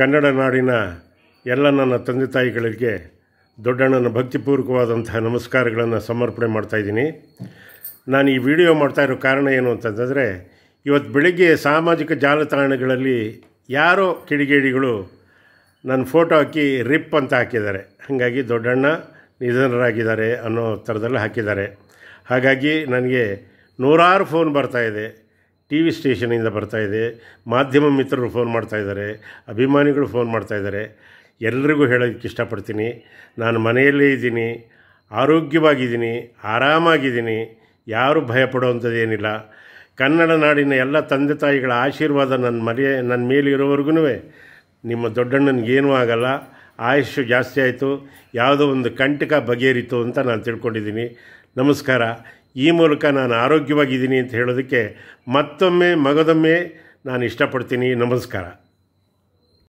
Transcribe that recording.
ಕನ್ನಡ ನಾಡಿನ ಎಲ್ಲ ನನ್ನ ತಂದೆ ತಾಯಿಗಳಿಗೆ ದೊಡ್ಡಣ್ಣನ ಭಕ್ತಿಪೂರ್ವಕವಾದಂತಹ ನಮಸ್ಕಾರಗಳನ್ನು ಸಮರ್ಪಣೆ ಮಾಡ್ತಾಯಿದ್ದೀನಿ ನಾನು ಈ ವಿಡಿಯೋ ಮಾಡ್ತಾ ಇರೋ ಕಾರಣ ಏನು ಅಂತಂದರೆ ಇವತ್ತು ಬೆಳಿಗ್ಗೆ ಸಾಮಾಜಿಕ ಜಾಲತಾಣಗಳಲ್ಲಿ ಯಾರೋ ಕಿಡಿಗೇಡಿಗಳು ನನ್ನ ಫೋಟೋ ಹಾಕಿ ರಿಪ್ ಅಂತ ಹಾಕಿದ್ದಾರೆ ಹಾಗಾಗಿ ದೊಡ್ಡಣ್ಣ ನಿಧನರಾಗಿದ್ದಾರೆ ಅನ್ನೋ ಥರದಲ್ಲಿ ಹಾಕಿದ್ದಾರೆ ಹಾಗಾಗಿ ನನಗೆ ನೂರಾರು ಫೋನ್ ಬರ್ತಾಯಿದೆ ಟಿ ವಿ ಸ್ಟೇಷನಿಂದ ಬರ್ತಾಯಿದೆ ಮಾಧ್ಯಮ ಮಿತ್ರರು ಫೋನ್ ಮಾಡ್ತಾಯಿದ್ದಾರೆ ಅಭಿಮಾನಿಗಳು ಫೋನ್ ಮಾಡ್ತಾಯಿದ್ದಾರೆ ಎಲ್ರಿಗೂ ಹೇಳೋದಕ್ಕೆ ಇಷ್ಟಪಡ್ತೀನಿ ನಾನು ಮನೆಯಲ್ಲೇ ಇದ್ದೀನಿ ಆರೋಗ್ಯವಾಗಿದ್ದೀನಿ ಆರಾಮಾಗಿದ್ದೀನಿ ಯಾರೂ ಭಯಪಡುವಂಥದ್ದು ಏನಿಲ್ಲ ಕನ್ನಡ ನಾಡಿನ ಎಲ್ಲ ತಂದೆ ತಾಯಿಗಳ ಆಶೀರ್ವಾದ ನನ್ನ ಮರೆಯ ನನ್ನ ಇರೋವರೆಗೂ ನಿಮ್ಮ ದೊಡ್ಡಣ್ಣನಿಗೆ ಆಗೋಲ್ಲ ಆಗಲ್ಲ ಆಯುಷ್ಯು ಜಾಸ್ತಿ ಆಯಿತು ಯಾವುದೋ ಒಂದು ಕಂಟಕ ಬಗೆಹರಿತು ಅಂತ ನಾನು ತಿಳ್ಕೊಂಡಿದ್ದೀನಿ ನಮಸ್ಕಾರ ಈ ಮೂಲಕ ನಾನು ಆರೋಗ್ಯವಾಗಿದ್ದೀನಿ ಅಂತ ಹೇಳೋದಕ್ಕೆ ಮತ್ತೊಮ್ಮೆ ಮಗದೊಮ್ಮೆ ನಾನು ಇಷ್ಟಪಡ್ತೀನಿ ನಮಸ್ಕಾರ